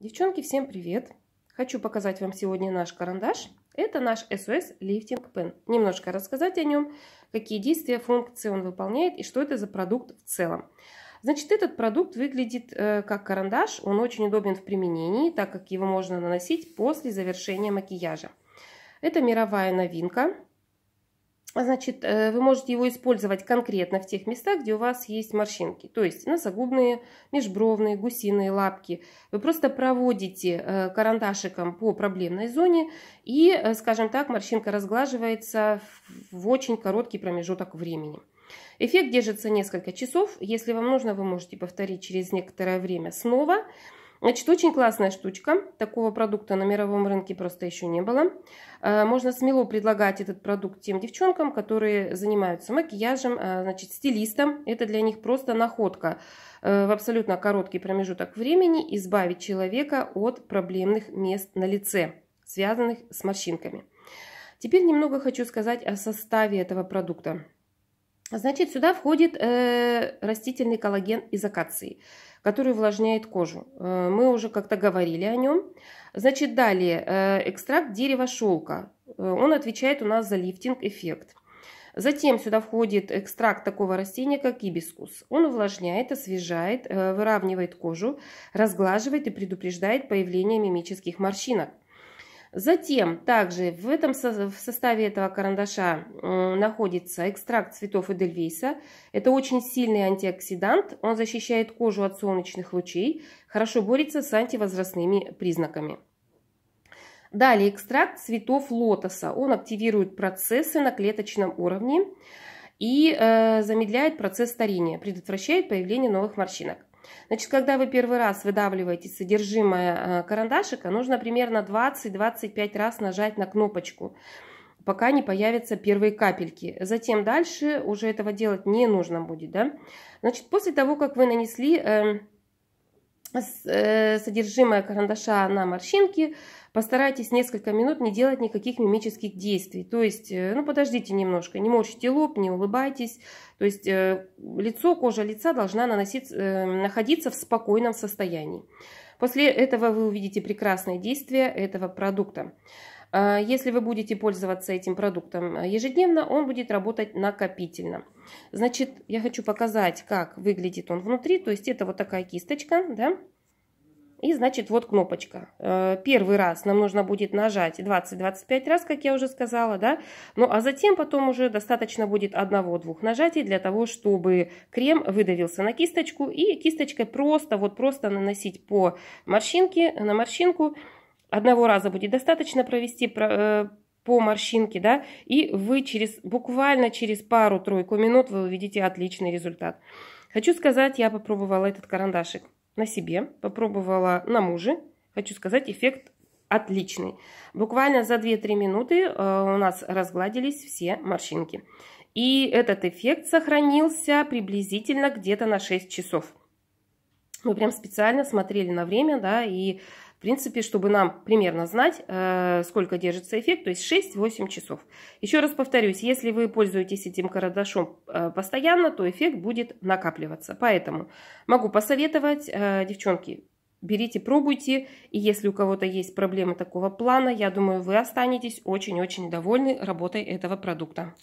Девчонки, всем привет! Хочу показать вам сегодня наш карандаш. Это наш SOS Lifting Pen. Немножко рассказать о нем, какие действия, функции он выполняет и что это за продукт в целом. Значит, этот продукт выглядит э, как карандаш. Он очень удобен в применении, так как его можно наносить после завершения макияжа. Это мировая новинка. Значит, э, вы можете его использовать конкретно в тех местах, где у вас есть морщинки. То есть носогубные, межбровные, гусиные лапки. Вы просто проводите э, карандашиком по проблемной зоне и, э, скажем так, морщинка разглаживается в очень короткий промежуток времени. Эффект держится несколько часов. Если вам нужно, вы можете повторить через некоторое время снова. Снова. Значит, очень классная штучка. Такого продукта на мировом рынке просто еще не было. Э, можно смело предлагать этот продукт тем девчонкам, которые занимаются макияжем, э, значит, стилистам. Это для них просто находка э, в абсолютно короткий промежуток времени избавить человека от проблемных мест на лице, связанных с морщинками. Теперь немного хочу сказать о составе этого продукта. А значит, сюда входит э, растительный коллаген из акации, который увлажняет кожу. Э, мы уже как-то говорили о нем. Значит, далее э, экстракт дерева шелка. Э, он отвечает у нас за лифтинг-эффект. Затем сюда входит экстракт такого растения, как гибискус. Он увлажняет, освежает, э, выравнивает кожу, разглаживает и предупреждает появление мимических морщинок. Затем также в, этом, в составе этого карандаша находится экстракт цветов Эдельвейса. Это очень сильный антиоксидант, он защищает кожу от солнечных лучей, хорошо борется с антивозрастными признаками. Далее экстракт цветов лотоса. Он активирует процессы на клеточном уровне и э, замедляет процесс старения, предотвращает появление новых морщинок. Значит, когда вы первый раз выдавливаете содержимое э, карандашика, нужно примерно 20-25 раз нажать на кнопочку, пока не появятся первые капельки. Затем дальше уже этого делать не нужно будет. Да? Значит, после того, как вы нанесли эм, Э, содержимое карандаша на морщинки, постарайтесь несколько минут не делать никаких мимических действий. То есть, э, ну подождите немножко, не морщите лоб, не улыбайтесь. То есть, э, лицо, кожа лица должна наносить, находиться в спокойном состоянии. После этого вы увидите прекрасное действие этого продукта. А, если вы будете пользоваться этим продуктом а, ежедневно, он будет работать накопительно. Значит, я хочу показать, как выглядит он внутри. То есть это вот такая кисточка, да? И значит вот кнопочка. А, первый раз нам нужно будет нажать 20-25 раз, как я уже сказала, да. Ну а затем потом уже достаточно будет одного-двух нажатий для того, чтобы крем выдавился на кисточку. И кисточкой просто, вот просто наносить по морщинке, на морщинку Одного раза будет достаточно провести э, по морщинке, да, и вы через, буквально через пару-тройку минут вы увидите отличный результат. Хочу сказать, я попробовала этот карандашик на себе, попробовала на муже. Хочу сказать, эффект отличный. Буквально за 2-3 минуты э, у нас разгладились все морщинки. И этот эффект сохранился приблизительно где-то на 6 часов. Мы прям специально смотрели на время, да, и в принципе, чтобы нам примерно знать, э, сколько держится эффект, то есть 6-8 часов. Еще раз повторюсь, если вы пользуетесь этим карандашом э, постоянно, то эффект будет накапливаться. Поэтому могу посоветовать, э, девчонки, берите, пробуйте. И если у кого-то есть проблемы такого плана, я думаю, вы останетесь очень-очень довольны работой этого продукта.